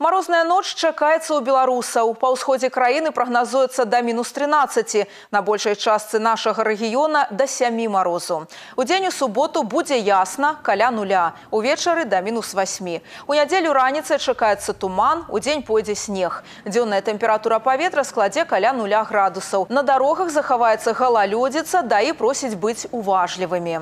Морозная ночь чакаецца у беларусаў. Па ўсходзе краіны прогнозуется до минус 13. На большей части нашага рэгіёна до 7 марозу. У дзень у суботу будзе ясна каля нуля. вечера до минус 8. У нядзелю раніцай чакаецца туман, у дзень пойдзе снег. Дневная температура по паветра складе каля нуля градусов. На дорогах захаваецца гололедица, да и просіць быть уважливыми.